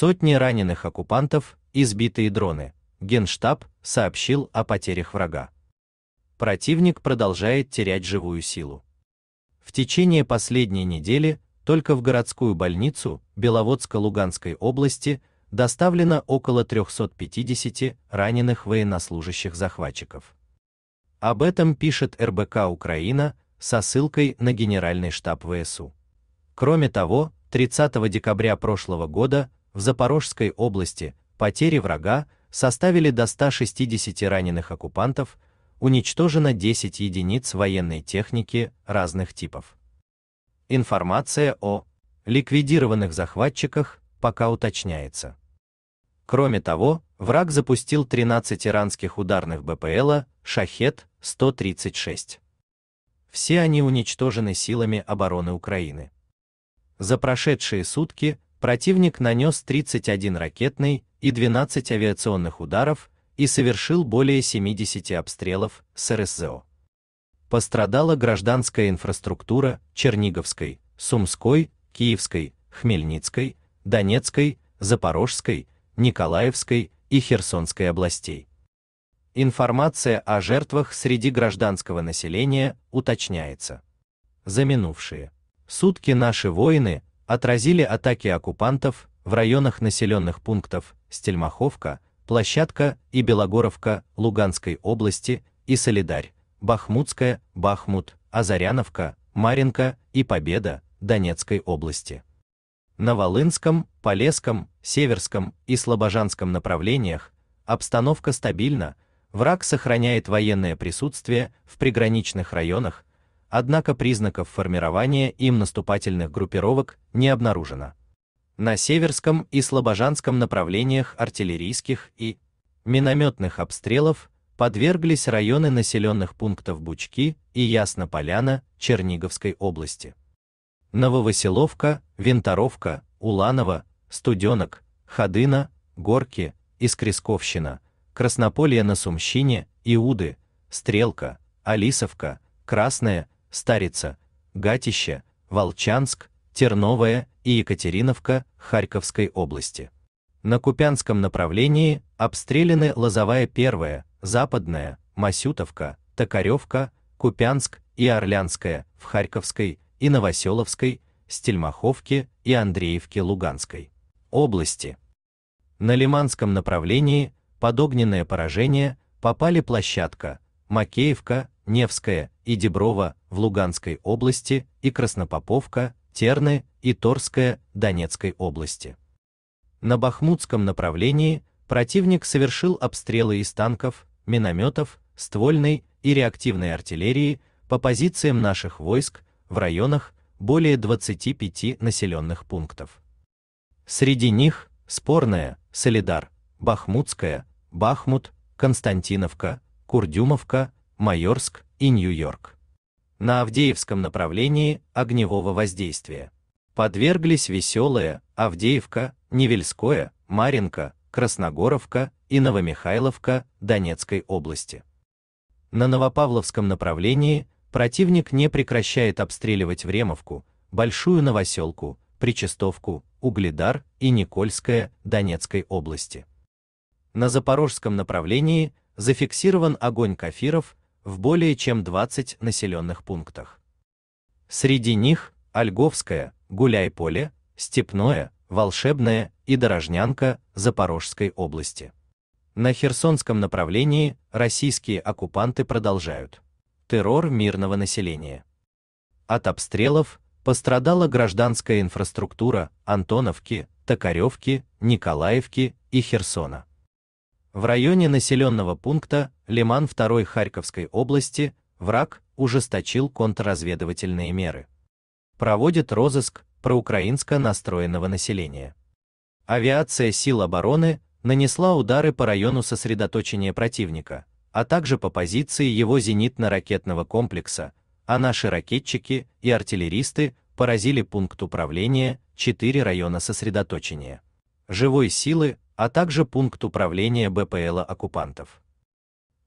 Сотни раненых оккупантов, избитые дроны. Генштаб сообщил о потерях врага. Противник продолжает терять живую силу. В течение последней недели только в городскую больницу Беловодско-Луганской области доставлено около 350 раненых военнослужащих захватчиков. Об этом пишет РБК Украина со ссылкой на Генеральный штаб ВСУ. Кроме того, 30 декабря прошлого года в Запорожской области потери врага составили до 160 раненых оккупантов, уничтожено 10 единиц военной техники разных типов. Информация о ликвидированных захватчиках пока уточняется. Кроме того, враг запустил 13 иранских ударных БПЛа «Шахет-136». Все они уничтожены силами обороны Украины. За прошедшие сутки противник нанес 31 ракетный и 12 авиационных ударов и совершил более 70 обстрелов с РСЗО. Пострадала гражданская инфраструктура Черниговской, Сумской, Киевской, Хмельницкой, Донецкой, Запорожской, Николаевской и Херсонской областей. Информация о жертвах среди гражданского населения уточняется. За минувшие сутки наши воины отразили атаки оккупантов в районах населенных пунктов Стельмаховка, Площадка и Белогоровка Луганской области и Солидарь, Бахмутская, Бахмут, Азаряновка, Маринка и Победа Донецкой области. На Волынском, Полесском, Северском и Слобожанском направлениях обстановка стабильна, враг сохраняет военное присутствие в приграничных районах, однако признаков формирования им наступательных группировок не обнаружено. На северском и слобожанском направлениях артиллерийских и минометных обстрелов подверглись районы населенных пунктов Бучки и Яснополяна Черниговской области. Нововоселовка, Винторовка, Уланово, Студенок, Ходына, Горки, Искресковщина, Краснополье на Сумщине, Иуды, Стрелка, Алисовка, Красная. Старица, Гатище, Волчанск, Терновая и Екатериновка Харьковской области. На Купянском направлении обстреляны Лозовая 1, Западная, Масютовка, Токаревка, Купянск и Орлянская в Харьковской и Новоселовской, Стельмаховке и Андреевке Луганской области. На Лиманском направлении под огненное поражение попали площадка Макеевка, Невская и Деброва в Луганской области и Краснопоповка, Терны и Торская Донецкой области. На Бахмутском направлении противник совершил обстрелы из танков, минометов, ствольной и реактивной артиллерии по позициям наших войск в районах более 25 населенных пунктов. Среди них Спорная, Солидар, Бахмутская, Бахмут, Константиновка, Курдюмовка, Майорск, и Нью-Йорк. На Авдеевском направлении огневого воздействия подверглись Веселая, Авдеевка, Невельское, Маринка, Красногоровка и Новомихайловка Донецкой области. На Новопавловском направлении противник не прекращает обстреливать Времовку, Большую Новоселку, Причастовку, Угледар и Никольское Донецкой области. На запорожском направлении зафиксирован огонь кафиров в более чем 20 населенных пунктах. Среди них Ольговское, Гуляйполе, Степное, Волшебное и Дорожнянка Запорожской области. На Херсонском направлении российские оккупанты продолжают террор мирного населения. От обстрелов пострадала гражданская инфраструктура Антоновки, Токаревки, Николаевки и Херсона. В районе населенного пункта Лиман 2 Харьковской области враг ужесточил контрразведывательные меры. Проводит розыск проукраинско настроенного населения. Авиация сил обороны нанесла удары по району сосредоточения противника, а также по позиции его зенитно-ракетного комплекса, а наши ракетчики и артиллеристы поразили пункт управления 4 района сосредоточения. Живой силы а также пункт управления БПЛа оккупантов.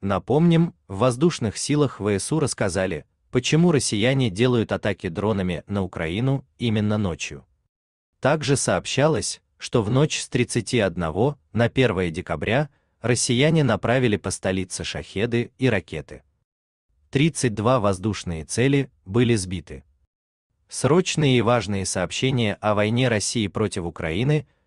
Напомним, в воздушных силах ВСУ рассказали, почему россияне делают атаки дронами на Украину именно ночью. Также сообщалось, что в ночь с 31 на 1 декабря россияне направили по столице шахеды и ракеты. 32 воздушные цели были сбиты. Срочные и важные сообщения о войне России против Украины